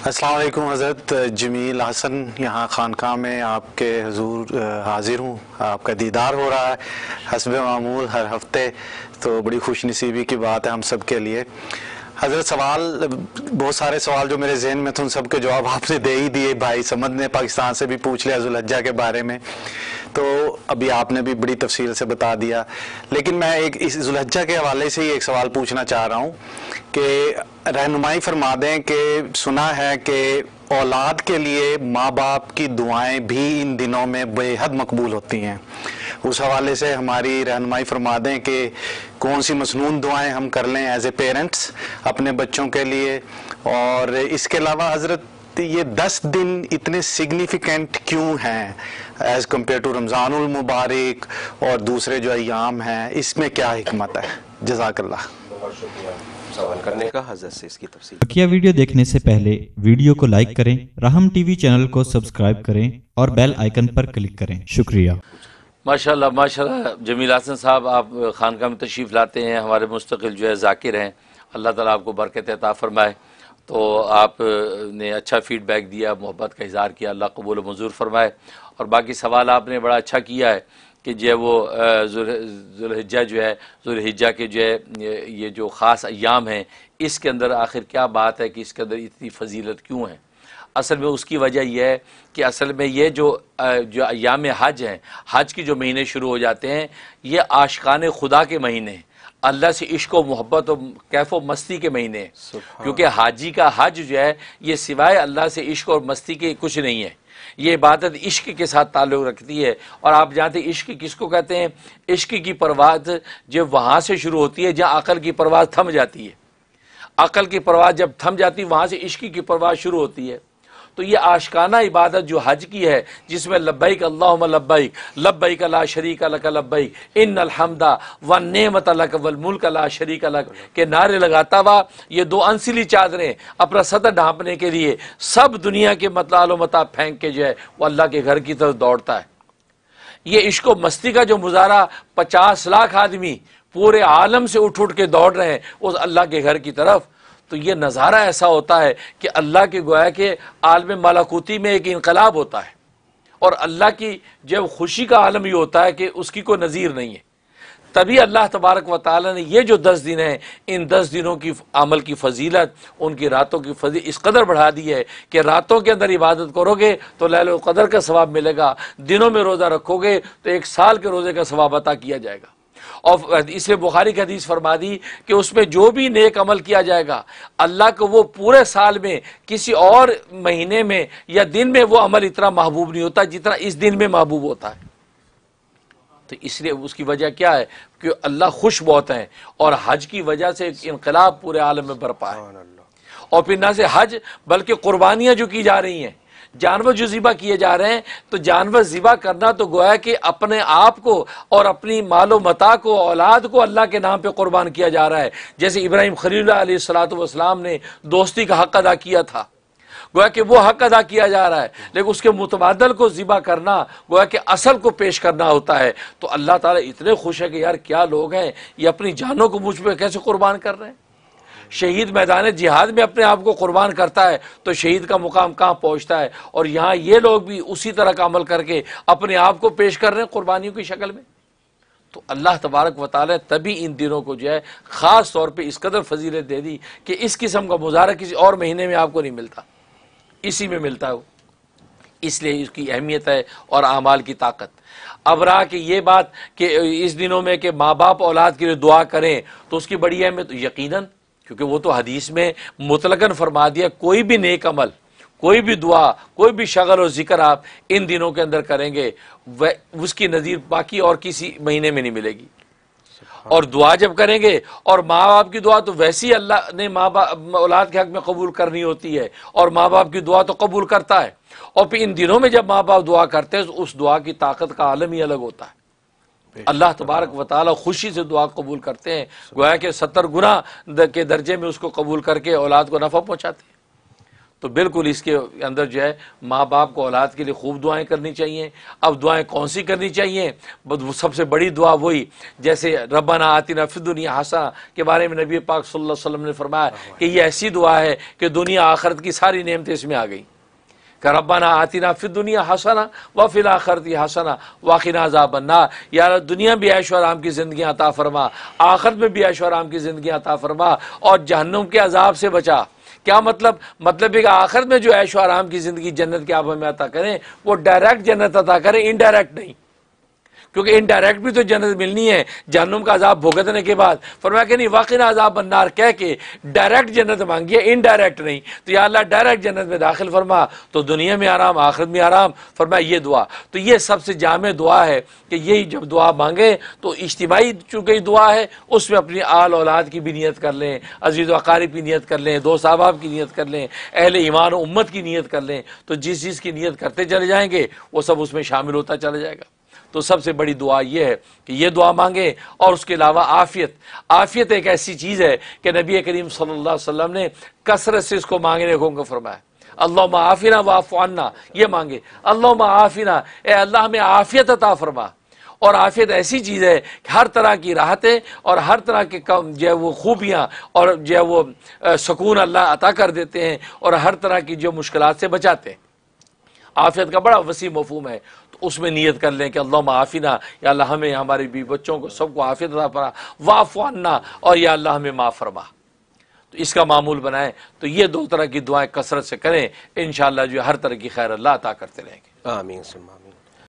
वालेकुम हज़रत जमील हसन यहाँ ख़ानका में आपके हजूर हाज़िर हूँ आपका दीदार हो रहा है हसब मामूल हर हफ्ते तो बड़ी खुशनसीबी की बात है हम सब के लिए हजरत सवाल बहुत सारे सवाल जो मेरे जहन में थे उन सबके जवाब आपने दे ही दिए भाई समझ ने पाकिस्तान से भी पूछ लिया जुलहजा के बारे में तो अभी आपने भी बड़ी तफसील से बता दिया लेकिन मैं एक इस जुलहजा के हवाले से ही एक सवाल पूछना चाह रहा हूँ कि रहनुमाई फरमा दें कि सुना है कि औलाद के लिए माँ बाप की दुआएं भी इन दिनों में बेहद मकबूल होती हैं उस हवाले से हमारी रहनुमाई फरमा दें कि कौन सी मसनून दुआएं हम कर लें एज ए पेरेंट्स अपने बच्चों के लिए और इसके अलावा हज़रत ये दस दिन इतने सिग्निफिकेंट क्यों हैं एज़ कम्पेयर टू रमजान मुबारक और दूसरे जो अयाम हैं इसमें क्या हमत है जजाकल्ला करने का इसकी बकिया वीडियो देखने से पहले वीडियो को लाइक करें राहम टीवी चैनल को सब्सक्राइब करें और बेल आइकन पर क्लिक करें शुक्रिया माशाल्लाह माशाल्लाह जमील हसन साहब आप खानका में तशरीफ़ लाते हैं हमारे मुस्तकिल जो है जाकिर हैं अल्लाह ताला आपको बरकत अता फ़रमाए तो आपने अच्छा फ़ीडबैक दिया मोहब्बत का इजहार किया अल्लाह कबूल मंजूर फरमाए और बाकी सवाल आपने बड़ा अच्छा किया है कि जो वो जुल्हिजा जो है जुल्हिजा के जो है ये जो ख़ास अयाम हैं इसके अंदर आखिर क्या बात है कि इसके अंदर इतनी फजीलत क्यों है असल में उसकी वजह यह है कि असल में ये जो जो याम हज हैं हज के जो महीने शुरू हो जाते हैं ये आशकान खुदा के महीने अल्लाह से इश्क व मोहब्बत और कैफ मस्ती के महीने क्योंकि हाजी का हज जो है ये सिवाय अल्लाह से इश्क और मस्ती के कुछ नहीं है ये इबादत इश्क के साथ ताल्लुक़ रखती है और आप जानते इश्क किसको कहते हैं इश्क की परवाज जो वहाँ से शुरू होती है जहाँ अकल की परवाज थम जाती है अकल की परवाज जब थम जाती है वहाँ से इश्क की परवाज शुरू होती है तो ये आशकाना इबादत जो हज की है जिसमें लब्बैक अल्लाह लब्बैक लब्बैक अला शरीक अलक लब्बैक इन अलहमदा व नमत अलक वलमुल्क अला शरीक अलक के नारे लगाता हुआ ये दो अंसिली चादरें अपना सतह ढांपने के लिए सब दुनिया के मतलाल मता फेंक के जो है वो अल्लाह के घर की तरफ दौड़ता है ये इश्को मस्ती का जो मुजारा पचास लाख आदमी पूरे आलम से उठ उठ के दौड़ रहे हैं उस अल्लाह के घर की तरफ तो ये नज़ारा ऐसा होता है कि अल्लाह के गोया के आलम मालाकूती में एक इनकलाब होता है और अल्लाह की जब खुशी का आलम ये होता है कि उसकी कोई नज़ीर नहीं है तभी अल्लाह तबारक व ताली ने ये जो दस दिन हैं इन दस दिनों की अमल की फजीलत उनकी रातों की फजी इस कदर बढ़ा दी है कि रातों के अंदर इबादत करोगे तो लहल कदर का स्वाब मिलेगा दिनों में रोज़ा रखोगे तो एक साल के रोज़े का स्वाब अता किया जाएगा और इसे बुखारी की हदीस फरमा दी कि उसमें जो भी नेक अमल किया जाएगा अल्लाह को वो पूरे साल में किसी और महीने में या दिन में वो अमल इतना महबूब नहीं होता जितना इस दिन में महबूब होता है तो इसलिए उसकी वजह क्या है कि अल्लाह खुश बहुत है और हज की वजह से एक इनकलाब पूरे आलम में बरपा है और फिर ना से हज बल्कि कुर्बानियां जो की जा रही हैं जानवर जो ज़िबा किए जा रहे हैं तो जानवर ज़िबा करना तो गोया कि अपने आप को और अपनी मालो मता को औलाद को अल्लाह के नाम पर क़ुरबान किया जा रहा है जैसे इब्राहिम खलीसलाम ने दोस्ती का हक अदा किया था गोया कि वो हक अदा किया जा रहा है लेकिन उसके मुतबादल को ज़िबा करना गोया कि असल को पेश करना होता है तो अल्लाह ताला इतने खुश है कि यार क्या लोग हैं ये अपनी जानों को मुझ पर कैसे कुर्बान कर रहे हैं शहीद मैदान जिहाद में अपने आप को कुर्बान करता है तो शहीद का मुकाम कहाँ पहुँचता है और यहाँ ये लोग भी उसी तरह का अमल करके अपने आप को पेश कर रहे हैं कुर्बानियों की शक्ल में तो अल्लाह तबारक वाले तभी इन दिनों को जो है ख़ास तौर पर इस कदर फजीलत दे दी कि इस किस्म का मुजाह किसी और महीने में आपको नहीं मिलता इसी में मिलता है इसलिए इसकी अहमियत है और अमाल की ताकत अब रहा कि ये बात कि इस दिनों में कि माँ बाप औलाद के लिए दुआ करें तो उसकी बड़ी अहमियत यकीनन क्योंकि वो तो हदीस में मुतलकन फरमा दिया कोई भी नेक अमल कोई भी दुआ कोई भी शगल और ज़िक्र आप इन दिनों के अंदर करेंगे वह उसकी नज़ीर बाकी और किसी महीने में नहीं मिलेगी और दुआ जब करेंगे और माँ बाप की दुआ तो वैसे ही अल्लाह ने माँ बाप औलाद के हक में कबूल करनी होती है और माँ बाप की दुआ तो कबूल करता है और फिर इन दिनों में जब माँ बाप दुआ करते हैं तो उस दुआ की ताकत का आलम ही अलग होता है अल्लाह तबारक वाली खुशी से दुआ कबूल करते हैं गोया के सत्तर गुना के दर्जे में उसको कबूल करके औलाद को नफ़ा पहुँचाते हैं तो बिल्कुल इसके अंदर जो है माँ बाप को औलाद के लिए खूब दुआएं करनी चाहिए अब दुआएं कौन सी करनी चाहिए सबसे बड़ी दुआ वही जैसे रबाना आतिना फिर दुनिया हसा के बारे में नबी पाक सल्लल्लाहु अलैहि वसल्लम ने फरमाया कि ये ऐसी दुआ है कि दुनिया आखरत की सारी नियमतें इसमें आ गई का रबाना आतिना फिर दुनिया हंसाना व फिल आखरती हंसाना वाकिना जाबन्ना यार दुनिया भी ऐश आराम की ज़िंदगी अता फरमा आखिरत में भी ऐश आराम की ज़िंदगी अता फरमा और जहन्नुम के अजाब से बचा क्या मतलब मतलब है कि आखिरत में जो ऐश आराम की ज़िंदगी जन्नत के आप हमें अता करें वो डायरेक्ट जन्नत अता करें इनडायरेक्ट नहीं क्योंकि इनडायरेक्ट भी तो जन्नत मिलनी है जहनुम का अजाब भुगतने के बाद मैं कह नहीं वाकई अजाब बनार कह के डायरेक्ट जन्नत मांगी है इनडायरेक्ट नहीं तो यह अल्लाह डायरेक्ट जन्नत में दाखिल फरमा तो दुनिया में आराम आखिरत में आराम फरमा ये दुआ तो ये सबसे जाम दुआ है कि यही जब दुआ मांगे तो इज्तमाही चूंकि दुआ है उसमें अपनी आल औलाद की भी नीयत कर लें अजीज़ वकारी की नीयत कर लें दोस्त अहबाब की नीयत कर लें अहल ईमान उम्मत की नीयत कर लें तो जिस चीज़ की नीयत करते चले जाएँगे वो सब उसमें शामिल होता चला जाएगा तो सबसे बड़ी दुआ यह है कि ये दुआ मांगे और उसके अलावा आफ़ियत आफ़ियत एक ऐसी चीज़ है कि नबी करीम सल्लाम ने कसरत से इसको मांगने को फरमाया अल्लाह आफ़िना वाफ़ाना ये मांगे अल्लाह आफ़िना ए अल्लाह में आफ़ियत अता फरमा और आफियत ऐसी चीज़ है कि हर तरह की राहतें और हर तरह के कम जो है वो खूबियाँ और जो है वो सकून अल्लाह अता कर देते हैं और हर तरह की जो मुश्किल से बचाते हैं आफियत का बड़ा वसी मफहम है तो उसमें नीयत कर लें कि अल्लाह आफिना या अल्लाह हमें हमारे बी बच्चों को सबको आफियत अदा फरा वाफाना और या अल्लाह हमें माफ़ फरमा तो इसका मामूल बनाएं तो ये दो तरह की दुआएं कसरत से करें इन जो हर तरह की खैर अल्लाह अता करते रहेंगे आमीन सुमामी